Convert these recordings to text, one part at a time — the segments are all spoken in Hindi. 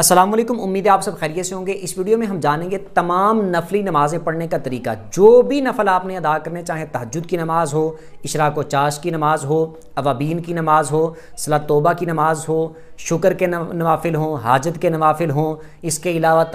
असलम उम्मीद है आप सब खैरियत से होंगे इस वीडियो में हम जानेंगे तमाम नफली नमाज़ें पढ़ने का तरीका जो भी नफल आपने अदा करने चाहे तहजद की नमाज़ हो इशराक व चाश की नमाज़ हो अवाबीन की नमाज़ हो सला तोबा की नमाज़ हो शुक्र के नवाफिल हों हाजत के नवाफिल हों इसके अलावा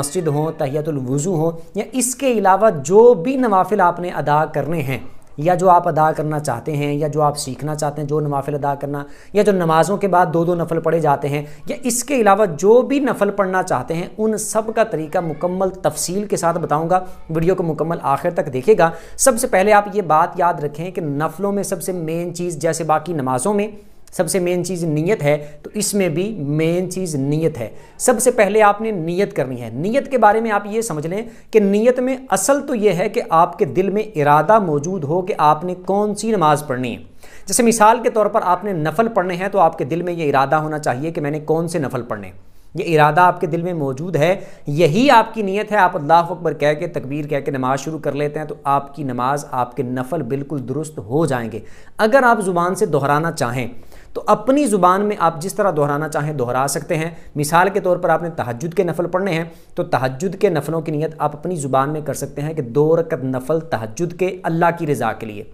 मस्जिद हों तहियतुलवज़ू हों या इसके अलावा जो भी नवाफिल आपने अदा करने हैं या जो आप अदा करना चाहते हैं या जो आप सीखना चाहते हैं जो नवाफिल अदा करना या जो नमाज़ों के बाद दो दो नफल पढ़े जाते हैं या इसके अलावा जो भी नफल पढ़ना चाहते हैं उन सब का तरीका मुकम्मल तफसील के साथ बताऊँगा वीडियो को मुकम्मल आखिर तक देखेगा सबसे पहले आप ये बात याद रखें कि नफलों में सबसे मेन चीज़ जैसे बाकी नमाज़ों में सबसे मेन चीज़ नीयत है तो इसमें भी मेन चीज़ नीयत है सबसे पहले आपने नीयत करनी है नीयत के बारे में आप ये समझ लें कि नीयत में असल तो यह है कि आपके दिल में इरादा मौजूद हो कि आपने कौन सी नमाज़ पढ़नी है जैसे मिसाल के तौर पर आपने नफल पढ़ने हैं तो आपके दिल में ये इरादा होना चाहिए कि मैंने कौन से नफल पढ़ने ये इरादा आपके दिल में मौजूद है यही आपकी नीयत है आप अल्लाह अकबर कह के तकबीर कह के नमाज़ शुरू कर लेते हैं तो आपकी नमाज आपके नफल बिल्कुल दुरुस्त हो जाएंगे अगर आप ज़ुबान से दोहराना चाहें तो अपनी ज़ुबान में आप जिस तरह दोहराना चाहें दोहरा सकते हैं मिसाल के तौर पर आपने तहजद के नफल पढ़ने हैं तो तहजद के नफलों की नीयत आप अपनी ज़ुबान में कर सकते हैं कि दो रकत नफल तहजद के अल्लाह की रज़ा के लिए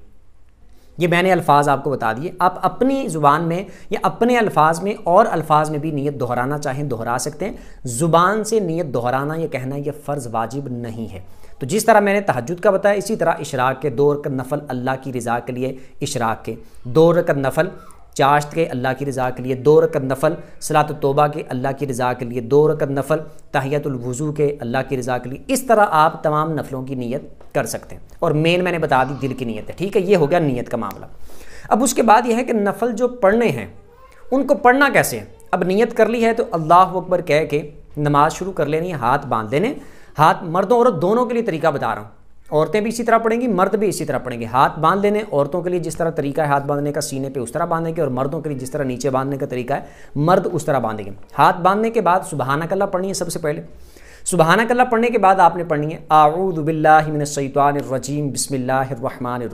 ये मैंने अल्फाज आपको बता दिए आप अपनी ज़ुबान में या अपने अल्फाज में और अल्फाज में भी नीयत दोहराना चाहें दोहरा सकते हैं ज़ुबान से नीयत दोहराना या कहना यह फ़र्ज़ वाजिब नहीं है तो जिस तरह मैंने तहजद का बताया इसी तरह इशराक के दो रकत नफल अल्लाह की रज़ा के लिए इशराक के दो रकत नफल चाश्त के अल्लाह की रज़ा के लिए दो रकत नफल सलात तोबा के अल्लाह की रज़ा के लिए दो रकत नफल तहियतुलवज़ू के अल्लाह की रज़ा के लिए इस तरह आप तमाम नफलों की नीयत कर सकते हैं और मेन मैंने बता दी दिल की नीयत है ठीक है ये हो गया नीयत का मामला अब उसके बाद यह है कि नफल जो पढ़ने हैं उनको पढ़ना कैसे है अब नीयत कर ली है तो अल्लाह अकबर कह के नमाज़ शुरू कर लेनी है हाथ बांध देने हाथ मर्दों औरत दोनों के लिए तरीका बता रहा हूँ औरतें भी इसी तरह पढ़ेंगी मर्द भी इसी तरह पढ़ेंगे हाथ बांध लेने औरतों के लिए जिस तरह तरीका है हाथ बांधने का सीने पे उस तरह बांधेंगे और मर्दों के लिए जिस तरह नीचे बांधने का तरीका है मर्द उस तरह बांधेंगे हाथ बांधने के बाद सुबहाना कल्ला पढ़नी है सबसे पहले सुबहाना कल्ला पढ़ने के बाद आपने पढ़नी है आऊदबिल्लाशैतवानरजीम बसमिल्लाम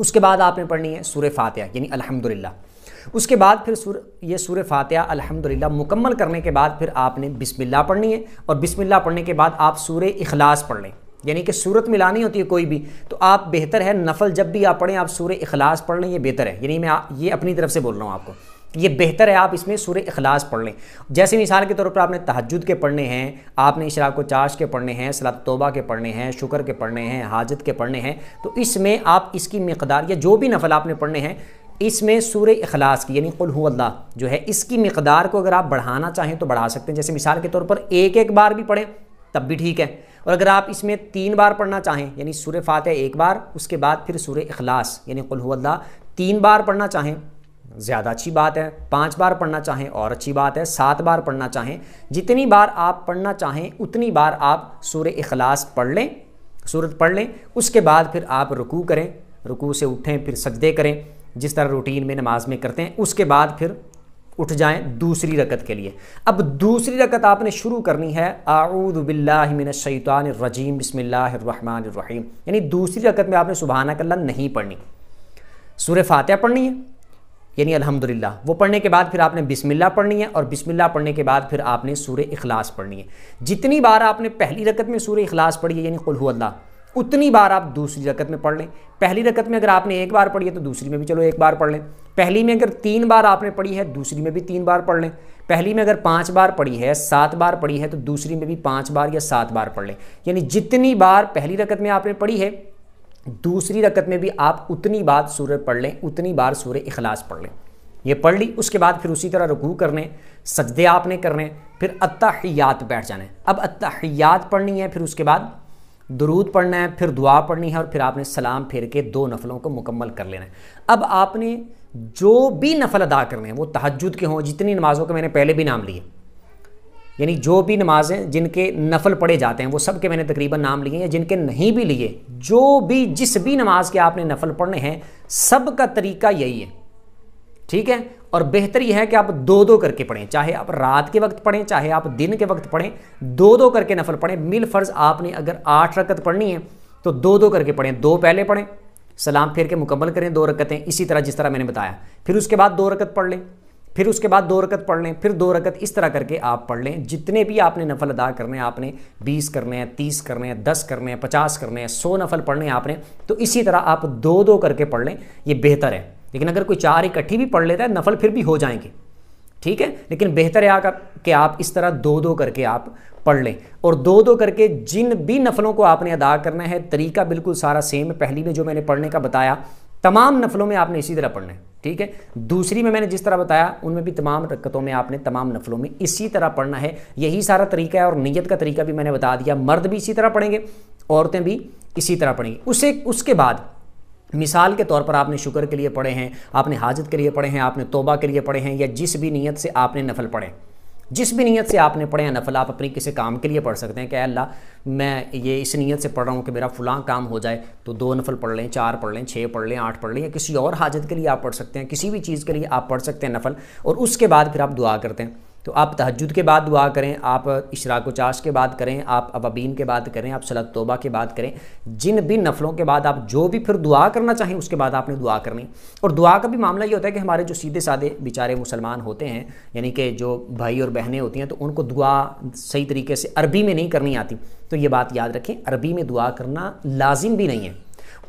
उसके बाद आपने पढ़नी है सूर फातह यानी अलहमदिल्ला उसके बाद फिर सूर ये सूर फातह अल्हम्दुलिल्लाह मुकम्मल करने के बाद फिर आपने बिस्मिल्लाह पढ़नी है और बिस्मिल्लाह पढ़ने के बाद आप सूर इखलास पढ़ लें यानी कि सूरत मिलानी होती है कोई भी तो आप बेहतर है नफल जब भी आप पढ़ें आप सूर्य अखलास पढ़ लें ये बेहतर है यानी मैं ये अपनी तरफ से बोल रहा हूँ आपको ये बेहतर है आप इसमें सूर्य अखलास पढ़ लें जैसे मिसाल के तौर पर आपने तहजद के पढ़ने हैं आपने शराब को चाश के पढ़ने हैं सलात तोबा के पढ़ने हैं शुक्र के पढ़ने हैं हाजत के पढ़ने हैं तो इसमें आप इसकी मकदार या जो भी नफल आपने पढ़ने हैं इसमें सूर्य अखलास की यानी कुल अल्लाह जो है इसकी मकदार को अगर आप बढ़ाना चाहें तो बढ़ा सकते हैं जैसे मिसाल के तौर पर एक एक बार भी पढ़ें तब भी ठीक है और अगर आप इसमें तीन बार पढ़ना चाहें यानी सूर्य फात एक बार उसके बाद फिर सुर अखलास यानी कुल्ला तीन बार पढ़ना चाहें ज़्यादा अच्छी बात है पाँच बार पढ़ना चाहें और अच्छी बात है सात बार पढ़ना चाहें जितनी बार आप पढ़ना चाहें उतनी बार आप सूर अखलास पढ़ लें सूरत पढ़ लें उसके बाद फिर आप रुकू करें रुकू से उठें फिर सजदे करें जिस तरह रूटीन में नमाज में करते हैं उसके बाद फिर उठ जाएं दूसरी रकत के लिए अब दूसरी रकत आपने शुरू करनी है आऊदबिल्लामिनशैतान रजीम बसमिल्लाम यानी दूसरी रकत में आपने सुबहाना कल्ला नहीं पढ़नी सूर्य फातह पढ़नी है यानी अल्हम्दुलिल्लाह वो पढ़ने के बाद फिर आपने बिस्मिल्लाह पढ़नी है और बिस्मिल्लाह पढ़ने के बाद फिर आपने सूर्य इखलास पढ़नी है जितनी बार आपने पहली रकत में सूर्य इखलास पढ़ी है यानी कुल्हुअल्ला उतनी बार आप दूसरी रकत में पढ़ लें पहली रकत में अगर आपने एक बार पढ़ी है तो दूसरी में भी चलो एक बार पढ़ लें पहली में अगर तीन बार आपने पढ़ी है दूसरी में भी तीन बार पढ़ लें पहली में अगर पाँच बार पढ़ी है सात बार पढ़ी है तो दूसरी में भी पाँच बार या सात बार पढ़ लें यानी जितनी बार पहली रकत में आपने पढ़ी है दूसरी रकत में भी आप उतनी बार सूर्य पढ़ लें उतनी बार सूर्य इखलास पढ़ लें ये पढ़ ली उसके बाद फिर उसी तरह रुकू करने सजदे आपने करने फिर हयात बैठ जाना है अब हयात पढ़नी है फिर उसके बाद दरूद पढ़ना है फिर दुआ पढ़नी है और फिर आपने सलाम फेर के दो नफलों को मुकम्मल कर लेना है अब आपने जो भी नफल अदा करने हैं वो तहजद के हों जितनी नमाज़ों के मैंने पहले भी नाम लिए यानी जो भी नमाज़ें जिनके नफल पढ़े जाते हैं वो सब के मैंने तकरीबन नाम लिए हैं जिनके नहीं भी लिए जो भी जिस भी नमाज के आपने नफल पढ़ने हैं सब का तरीका यही है ठीक है और बेहतर यह है कि आप दो दो करके पढ़ें चाहे आप रात के वक्त पढ़ें चाहे आप दिन के वक्त पढ़ें दो दो करके नफल पढ़ें मिल फ़र्ज़ आपने अगर आठ रकत पढ़नी है तो दो दो करके पढ़ें दो पहले पढ़ें सलाम फिर के मुकम्मल करें दो रकतें इसी तरह जिस तरह मैंने बताया फिर उसके बाद दो रकत पढ़ लें फिर उसके बाद दो रकत पढ़ लें फिर दो रकत इस तरह करके आप पढ़ लें जितने भी आपने नफल अदा करने हैं आपने बीस करने हैं तीस करने हैं दस करने हैं पचास करने हैं सौ नफल पढ़ने हैं आपने तो इसी तरह आप दो दो करके पढ़ लें ये बेहतर है लेकिन अगर कोई चार इकट्ठी भी पढ़ लेता है नफल फिर भी हो जाएंगे ठीक है लेकिन बेहतर है आप कि आप इस तरह दो दो करके आप पढ़ लें और दो दो करके जिन भी नफलों को आपने अदा करना है तरीका बिल्कुल सारा सेम है पहली में जो मैंने पढ़ने का बताया तमाम नफलों में आपने इसी तरह पढ़ना है ठीक है दूसरी में मैंने जिस तरह बताया उनमें भी तमाम रक्कतों में आपने तमाम नफलों में इसी तरह पढ़ना है यही सारा तरीका है और नीयत का तरीका भी मैंने बता दिया मर्द भी इसी तरह पढ़ेंगे औरतें भी इसी तरह पढ़ेंगी उसे उसके बाद मिसाल के तौर पर आपने शुक्र के लिए पढ़े हैं आपने हाजत के लिए पढ़े हैं आपने तोबा के लिए पढ़े हैं या जिस भी नीयत से आपने नफल पढ़े जिस भी नीयत से आपने पढ़े हैं नफल आप अपने किसी काम के लिए पढ़ सकते हैं कि अल्लाह मैं ये इस नीयत से पढ़ रहा हूँ कि मेरा फलां काम हो जाए तो दो नफल पढ़ लें चार पढ़ लें छः पढ़ लें आठ पढ़ लें या किसी और हाजत के लिए आप पढ़ सकते हैं किसी भी चीज़ के लिए आप पढ़ सकते हैं नफल और उसके बाद फिर आप दुआ करते हैं तो आप तहजद के बाद दुआ करें आप इशराक चाश के बाद करें आप अबाबीन के बाद करें आप सलत तोबा के बाद करें जिन भी नफलों के बाद आप जो भी फिर दुआ करना चाहें उसके बाद आपने दुआ करनी और दुआ का भी मामला ये होता है कि हमारे जो सीधे साधे बेचारे मुसलमान होते हैं यानी कि जो भाई और बहनें होती हैं तो उनको दुआ सही तरीके से अरबी में नहीं करनी आती तो ये बात याद रखें अरबी में दुआ करना लाजिम भी नहीं है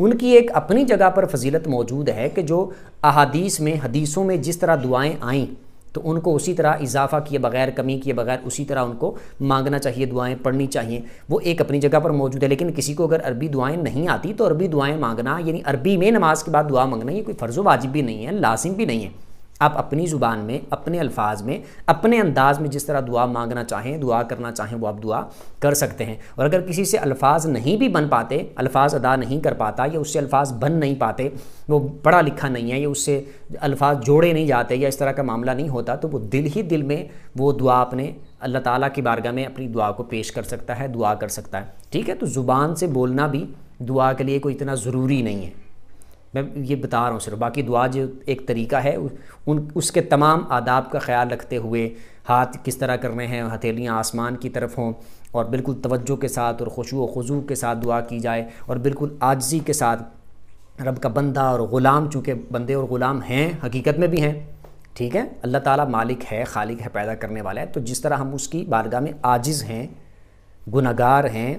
उनकी एक अपनी जगह पर फजीलत मौजूद है कि जो अहादीस में हदीसों में जिस तरह दुआएँ आईं तो उनको उसी तरह इजाफा किए बगैर कमी किए बगैर उसी तरह उनको मांगना चाहिए दुआएं पढ़नी चाहिए वो एक अपनी जगह पर मौजूद है लेकिन किसी को अगर अरबी दुआएं नहीं आती तो अरबी दुआएं मांगना यानी अरबी में नमाज के बाद दुआ मांगना ये कोई फ़र्ज़ वाजिब भी नहीं है लाजिम भी नहीं है आप अपनी ज़ुबान में अपने अल्फाज में अपने अंदाज में जिस तरह दुआ मांगना चाहें दुआ करना चाहें वो आप दुआ कर सकते हैं और अगर किसी से अल्फाज नहीं भी बन पाते अल्फाज अदा नहीं कर पाता या उससे अल्फाज बन नहीं पाते वो पढ़ा लिखा नहीं है या उससे अल्फाज जोड़े नहीं जाते या इस तरह का मामला नहीं होता तो वो दिल ही दिल में वो दुआ अपने अल्लाह ताला की बारगाह में अपनी दुआ को पेश कर सकता है दुआ कर सकता है ठीक है तो ज़ुबान से बोलना भी दुआ के लिए कोई इतना ज़रूरी नहीं है मैं ये बता रहा हूँ सिर्फ बाकी दुआ जो एक तरीका है उन उसके तमाम आदाब का ख्याल रखते हुए हाथ किस तरह कर रहे हैं हथेलियाँ आसमान की तरफ हों और बिल्कुल तवज्जो के साथ और खुशू वज़ू के साथ दुआ की जाए और बिल्कुल आजजी के साथ रब का बंदा और ग़ुलाम चूँकि बंदे और ग़ुलाम हैं हकीकत में भी हैं ठीक है अल्लाह ताला मालिक है खालिक है पैदा करने वाला है तो जिस तरह हम उसकी बारगाह में आजिज़ हैं गुनागार हैं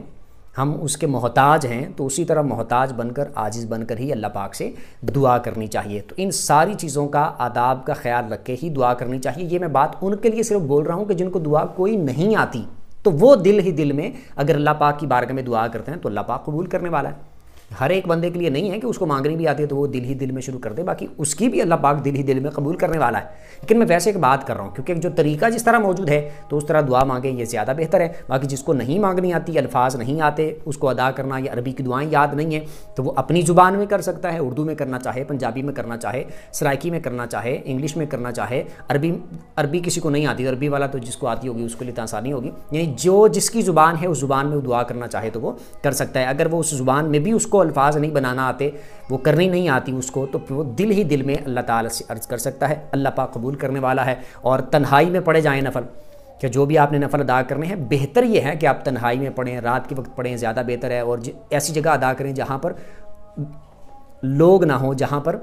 हम उसके मोहताज हैं तो उसी तरह मोहताज बनकर आजिज़ बनकर ही अल्लाह पाक से दुआ करनी चाहिए तो इन सारी चीज़ों का आदाब का ख्याल रख के ही दुआ करनी चाहिए ये मैं बात उनके लिए सिर्फ बोल रहा हूँ कि जिनको दुआ कोई नहीं आती तो वो दिल ही दिल में अगर अल्लाह पाक की बारगाह में दुआ करते हैं तो अल्लाह पाक कबूल करने वाला है हर एक बंदे के लिए नहीं है कि उसको मांगनी भी आती है तो वो दिल ही दिल में शुरू कर दे बाकी उसकी भी अल्लाह पाक दिल ही दिल में कबूल करने वाला है लेकिन मैं वैसे एक बात कर रहा हूँ क्योंकि जो तरीका जिस तरह मौजूद है तो उस तरह दुआ मांगे ये ज़्यादा बेहतर है बाकी जिसको नहीं मांगनी आती अल्फाज नहीं आते उसको अदा करना या अरबी की दुआएँ याद नहीं है तो वो अपनी ज़ुबान में कर सकता है उर्दू में करना चाहे पंजाबी में करना चाहे सराइकी में करना चाहे इंग्लिश में करना चाहे अरबी अरबी किसी को नहीं आती तो अरबी वाला तो जिसको आती होगी उसके लिए तो आसानी होगी यानी जो जिसकी ज़ुबान है उस ज़ुबान में दुआ करना चाहे तो वो कर सकता है अगर वो उस ज़ुबान में भी उसको अल्फाज नहीं बनाना आते वो करने नहीं आती उसको तो वो दिल ही दिल में अल्लाह ताला से अर्ज़ कर सकता है अल्लाह पाक कबूल करने वाला है और तन्हाई में पड़े जाएँ नफल कि जो भी आपने नफल अदा करने हैं बेहतर ये है कि आप तन्हाई में पढ़ें रात के वक्त पढ़ें ज़्यादा बेहतर है और ऐसी जगह अदा करें जहाँ पर लोग ना हों जहाँ पर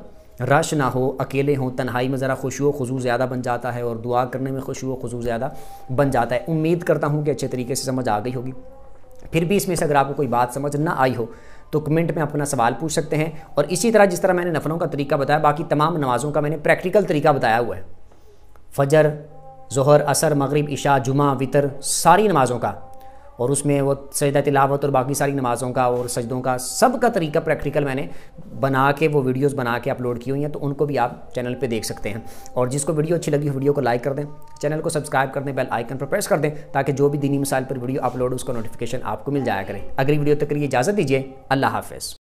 रश ना हो अकेले हों तन्हाई में ज़रा खुशू खजू ज़्यादा बन जाता है और दुआ करने में खुशू खजू ज़्यादा बन जाता है उम्मीद करता हूँ कि अच्छे तरीके से समझ आ गई होगी फिर भी इसमें से अगर आपको कोई बात समझ ना आई हो तो कमेंट में अपना सवाल पूछ सकते हैं और इसी तरह जिस तरह मैंने नफलों का तरीका बताया बाकी तमाम नमाज़ों का मैंने प्रैक्टिकल तरीका बताया हुआ है फजर जहर असर मग़रब इशा जुमा वितर सारी नमाज़ों का और उसमें वो सजदा तिलावत और बाकी सारी नमाज़ों का और सजदों का सब का तरीका प्रैक्टिकल मैंने बना के वो वीडियोस बना के अपलोड की हुई हैं तो उनको भी आप चैनल पे देख सकते हैं और जिसको वीडियो अच्छी लगी वीडियो को लाइक कर दें चैनल को सब्सक्राइब कर दें बेल आइकन पर प्रेस कर दें ताकि जो भी दीनी मिसाल पर वीडियो अपलोड उसका नोटिफिकेशन आपको मिल जाया करें अगली वीडियो तक के लिए इजाज़त दीजिए अल्लाह हाफिज़